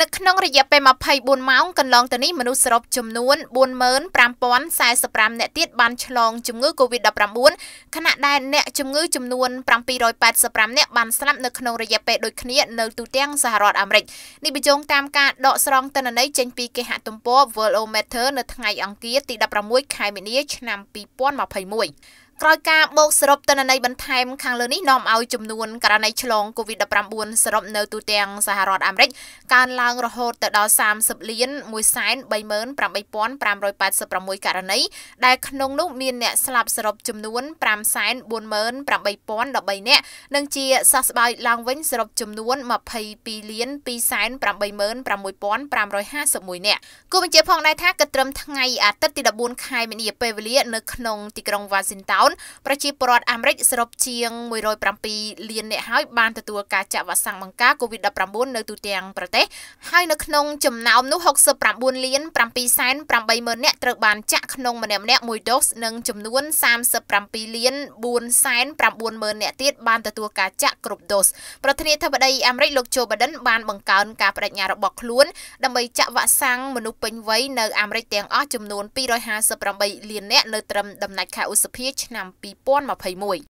នៅក្នុងរយៈពេល24ម៉ោងកន្លងទៅនេះមនុស្សសរុបចំនួន45045អ្នកទៀតបានឆ្លងជំងឺ Covid-19 ខណៈដែលអ្នកជំងឺចំនួន785អ្នកបានស្លាប់នៅក្នុងរយៈពេលដូចគ្នានៅទូទាំងសហរដ្ឋអាមេរិកនេះបញ្ជាក់តាមការដកស្រង់ទិន្នន័យចេញពីគេហទំព័រ Worldometer នៅថ្ងៃអង្គារទី16ខែមីនាឆ្នាំ2021ក្រោយការបូកសរុបទិន្នន័យបន្ថែមខាងលើនេះនាំឲ្យចំនួនករណីឆ្លង COVID-19 សរុបនៅទូទាំងសហរដ្ឋអាមេរិកកើនឡើងរហូតទៅដល់30លាន138,586ករណីដែលក្នុងនោះមានអ្នកស្លាប់សរុបចំនួន548,013នាក់និងជាសះស្បើយឡើងវិញសរុបចំនួន22លាន286,551នាក់គូបញ្ជាផងដែរថាគិតត្រឹមថ្ងៃអាទិត្យទី14ខែមីនាពេលវេលានៅក្នុងទីក្រុង Washington ោនប្រជាពលរដ្ឋអាមេរិកសរុបជាង107លានអ្នកហើយបានទទួលការចាក់វ៉ាក់សាំងបង្ការ COVID-19 នៅទូទាំងប្រទេសហើយនៅក្នុងចំណោមនោះ69លាន780,000អ្នកត្រូវបានចាក់ក្នុងម្នាក់ម្នាក់មួយដូសនិងចំនួន37លាន490,000អ្នកទៀតបានទទួលការចាក់គ្រប់ដូសប្រធានាធិបតីអាមេរិកលោកโจ Biden បានបង្កើនការបដិញ្ញារបស់ខ្លួនដើម្បីចាក់វ៉ាក់សាំងមនុស្សពេញវ័យនៅអាមេរិកទាំងអស់ចំនួន258លានអ្នកនៅត្រឹមដំណាច់ខែឧសភាឆ្នាំឆ្នាំ2021